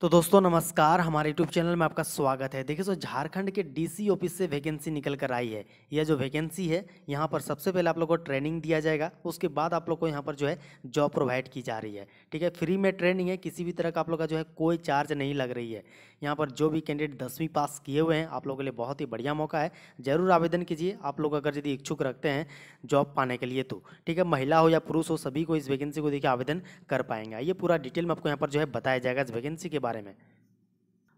तो दोस्तों नमस्कार हमारे यूट्यूब चैनल में आपका स्वागत है देखिए सो झारखंड के डीसी ऑफिस से वैकेंसी निकल कर आई है यह जो वैकेंसी है यहाँ पर सबसे पहले आप लोग को ट्रेनिंग दिया जाएगा उसके बाद आप लोग को यहाँ पर जो है जॉब प्रोवाइड की जा रही है ठीक है फ्री में ट्रेनिंग है किसी भी तरह का आप लोग का जो है कोई चार्ज नहीं लग रही है यहाँ पर जो भी कैंडिडेट दसवीं पास किए हुए हैं आप लोगों के लिए बहुत ही बढ़िया मौका है ज़रूर आवेदन कीजिए आप लोग अगर यदि इच्छुक रखते हैं जॉब पाने के लिए तो ठीक है महिला हो या पुरुष हो सभी को इस वैकेंसी को देखिए आवेदन कर पाएंगे ये पूरा डिटेल में आपको यहाँ पर जो है बताया जाएगा इस वैकेंसी के बारे में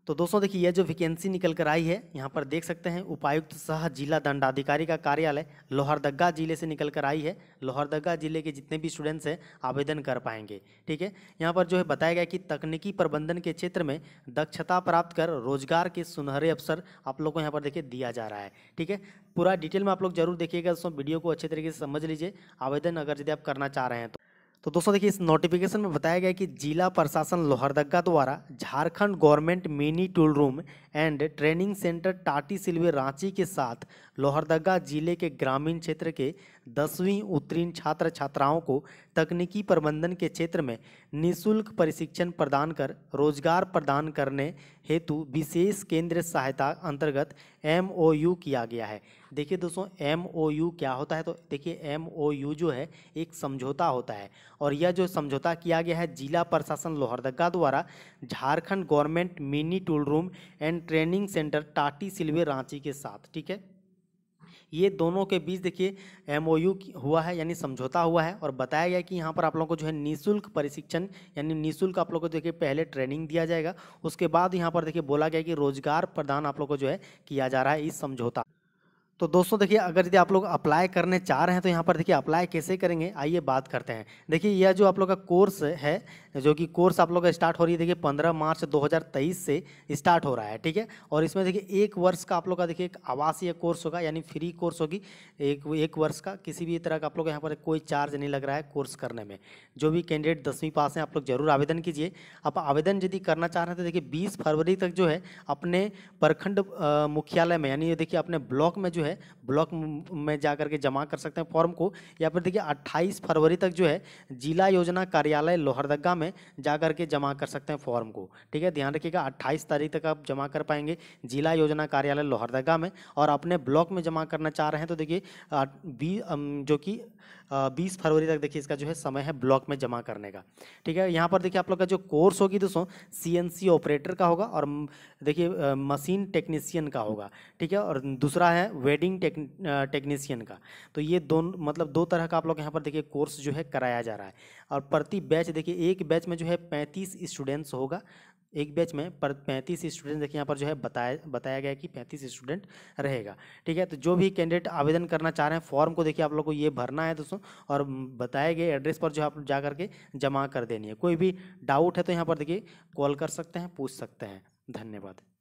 तो दोस्तों देखिए यह जो वैकेंसी निकल कर आई है यहाँ पर देख सकते हैं उपायुक्त सह जिला दंडाधिकारी का कार्यालय लोहरदगा जिले से निकल कर आई है लोहरदगा जिले के जितने भी स्टूडेंट्स हैं आवेदन कर पाएंगे ठीक है यहाँ पर जो है बताया गया कि तकनीकी प्रबंधन के क्षेत्र में दक्षता प्राप्त कर रोजगार के सुनहरे अवसर आप लोग को यहाँ पर देखिए दिया जा रहा है ठीक है पूरा डिटेल में आप लोग जरूर देखिएगा दोस्तों वीडियो को अच्छे तरीके से समझ लीजिए आवेदन अगर यदि आप करना चाह रहे हैं तो तो दोस्तों देखिए इस नोटिफिकेशन में बताया गया कि जिला प्रशासन लोहरदगा द्वारा Jharkhand government mini tool room and training centre Tati Silwai Ranchi के साथ लोहरदगा जिले के ग्रामीण क्षेत्र के दसवीं उत्तीर्ण छात्र छात्राओं को तकनीकी प्रबंधन के क्षेत्र में निशुल्क प्रशिक्षण प्रदान कर रोजगार प्रदान करने हेतु विशेष केंद्र सहायता अंतर्गत एम ओ यू किया गया है देखिए दोस्तों एम ओ यू क्या होता है तो देखिए एम ओ यू जो है एक समझौता होता है और यह जो समझौता किया गया है जिला प्रशासन लोहरदगा द्वारा Jharkhand government mini tool room and training centre Tati Silwai Ranchi के साथ ठीक है ये दोनों के बीच देखिए एम हुआ है यानी समझौता हुआ है और बताया गया कि यहाँ पर आप लोगों को जो है निःशुल्क प्रशिक्षण यानी निःशुल्क आप लोग को देखिए पहले ट्रेनिंग दिया जाएगा उसके बाद यहाँ पर देखिए बोला गया कि रोजगार प्रदान आप लोग को जो है किया जा रहा है इस समझौता तो दोस्तों देखिए अगर यदि आप लोग अप्लाई करने चाह रहे हैं तो यहाँ पर देखिए अप्लाई कैसे करेंगे आइए बात करते हैं देखिए यह जो आप लोग का कोर्स है जो कि कोर्स आप लोग का स्टार्ट हो रही है देखिए 15 मार्च 2023 से स्टार्ट हो रहा है ठीक है और इसमें देखिए एक वर्ष का आप लोग का देखिए एक आवासीय कोर्स होगा यानी फ्री कोर्स होगी एक एक वर्ष का किसी भी तरह का आप लोग यहाँ पर कोई चार्ज नहीं लग रहा है कोर्स करने में जो भी कैंडिडेट दसवीं पास हैं आप लोग जरूर आवेदन कीजिए आप आवेदन यदि करना चाह रहे हैं तो देखिए बीस फरवरी तक जो है अपने प्रखंड मुख्यालय में यानी देखिए अपने ब्लॉक में जो है ब्लॉक में जा करके जमा कर सकते हैं फॉर्म को या फिर देखिए अट्ठाईस फरवरी तक जो है जिला योजना कार्यालय लोहरदगा में में जा करके जमा कर सकते हैं फॉर्म को ठीक है ध्यान रखिएगा अट्ठाईस तारीख तक आप जमा कर पाएंगे जिला योजना कार्यालय लोहरदगा में और अपने ब्लॉक में जमा करना चाह रहे हैं तो देखिए बी जो कि बीस फरवरी तक देखिए इसका जो है समय है ब्लॉक में जमा करने का ठीक है यहाँ पर देखिए आप लोग का जो कोर्स होगी दोस्तों सी ऑपरेटर का होगा और देखिए मशीन टेक्नीसियन का होगा ठीक है और दूसरा है वेडिंग टेक्नीसियन का तो ये दोनों मतलब दो तरह का आप लोग यहाँ पर देखिए कोर्स जो है कराया जा रहा है और प्रति बैच देखिए एक बैच बैच में जो है पैंतीस स्टूडेंट्स होगा एक बैच में पर पैंतीस स्टूडेंट देखिए यहाँ पर जो है बताया बताया गया कि पैंतीस स्टूडेंट रहेगा ठीक है तो जो भी कैंडिडेट आवेदन करना चाह रहे हैं फॉर्म को देखिए आप लोग को ये भरना है दोस्तों और बताए गए एड्रेस पर जो है आप जा करके जमा कर देनी है कोई भी डाउट है तो यहाँ पर देखिए कॉल कर सकते हैं पूछ सकते हैं धन्यवाद